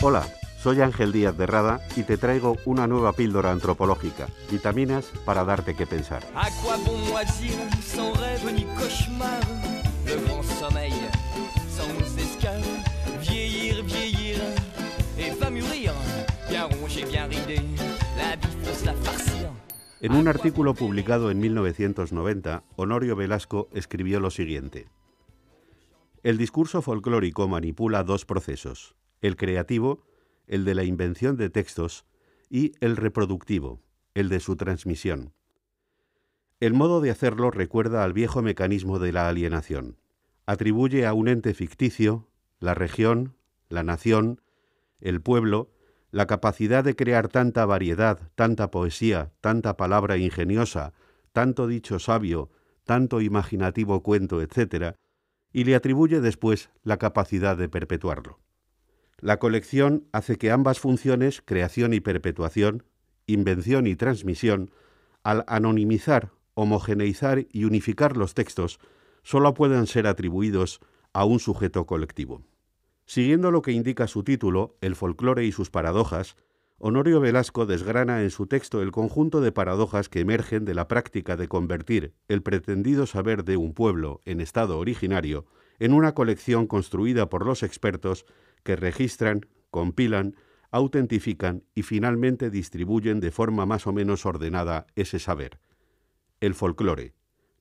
Hola, soy Ángel Díaz de Rada y te traigo una nueva píldora antropológica, vitaminas para darte que pensar. En un artículo publicado en 1990, Honorio Velasco escribió lo siguiente. El discurso folclórico manipula dos procesos, el creativo, el de la invención de textos, y el reproductivo, el de su transmisión. El modo de hacerlo recuerda al viejo mecanismo de la alienación. Atribuye a un ente ficticio, la región, la nación, el pueblo, la capacidad de crear tanta variedad, tanta poesía, tanta palabra ingeniosa, tanto dicho sabio, tanto imaginativo cuento, etc., y le atribuye después la capacidad de perpetuarlo. La colección hace que ambas funciones, creación y perpetuación, invención y transmisión, al anonimizar, homogeneizar y unificar los textos, solo puedan ser atribuidos a un sujeto colectivo. Siguiendo lo que indica su título, El folclore y sus paradojas, Honorio Velasco desgrana en su texto el conjunto de paradojas que emergen de la práctica de convertir el pretendido saber de un pueblo en estado originario en una colección construida por los expertos que registran, compilan, autentifican y finalmente distribuyen de forma más o menos ordenada ese saber. El folclore,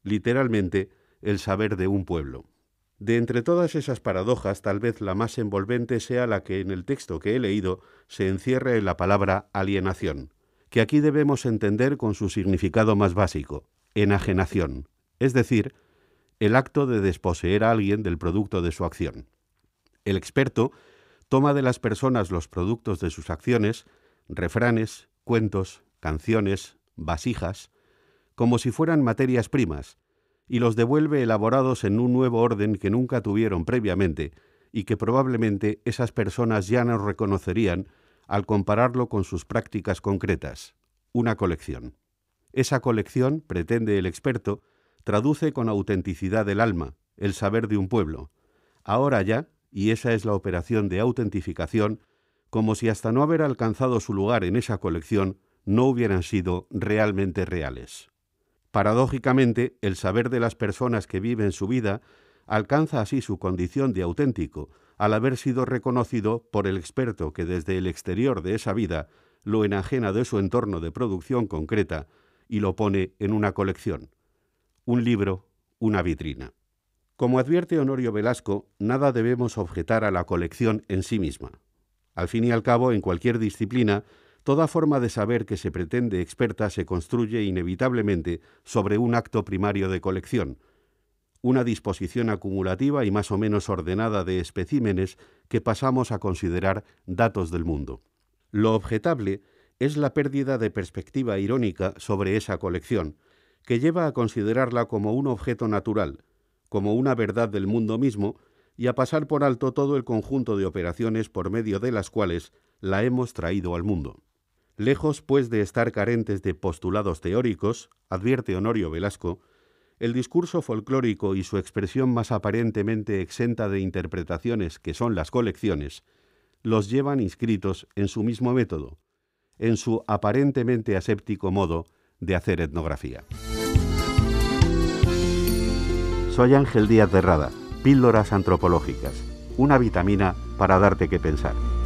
literalmente el saber de un pueblo. De entre todas esas paradojas, tal vez la más envolvente sea la que en el texto que he leído se encierra en la palabra alienación, que aquí debemos entender con su significado más básico, enajenación, es decir, el acto de desposeer a alguien del producto de su acción. El experto toma de las personas los productos de sus acciones, refranes, cuentos, canciones, vasijas, como si fueran materias primas, y los devuelve elaborados en un nuevo orden que nunca tuvieron previamente y que probablemente esas personas ya no reconocerían al compararlo con sus prácticas concretas, una colección. Esa colección, pretende el experto, traduce con autenticidad el alma, el saber de un pueblo. Ahora ya, y esa es la operación de autentificación, como si hasta no haber alcanzado su lugar en esa colección no hubieran sido realmente reales. Paradójicamente, el saber de las personas que viven su vida alcanza así su condición de auténtico, al haber sido reconocido por el experto que desde el exterior de esa vida lo enajena de su entorno de producción concreta y lo pone en una colección, un libro, una vitrina. Como advierte Honorio Velasco, nada debemos objetar a la colección en sí misma. Al fin y al cabo, en cualquier disciplina, toda forma de saber que se pretende experta se construye inevitablemente sobre un acto primario de colección, una disposición acumulativa y más o menos ordenada de especímenes que pasamos a considerar datos del mundo. Lo objetable es la pérdida de perspectiva irónica sobre esa colección, que lleva a considerarla como un objeto natural, como una verdad del mundo mismo y a pasar por alto todo el conjunto de operaciones por medio de las cuales la hemos traído al mundo. Lejos, pues, de estar carentes de postulados teóricos, advierte Honorio Velasco, el discurso folclórico y su expresión más aparentemente exenta de interpretaciones que son las colecciones, los llevan inscritos en su mismo método, en su aparentemente aséptico modo de hacer etnografía. Soy Ángel Díaz de Rada, Píldoras Antropológicas, una vitamina para darte que pensar.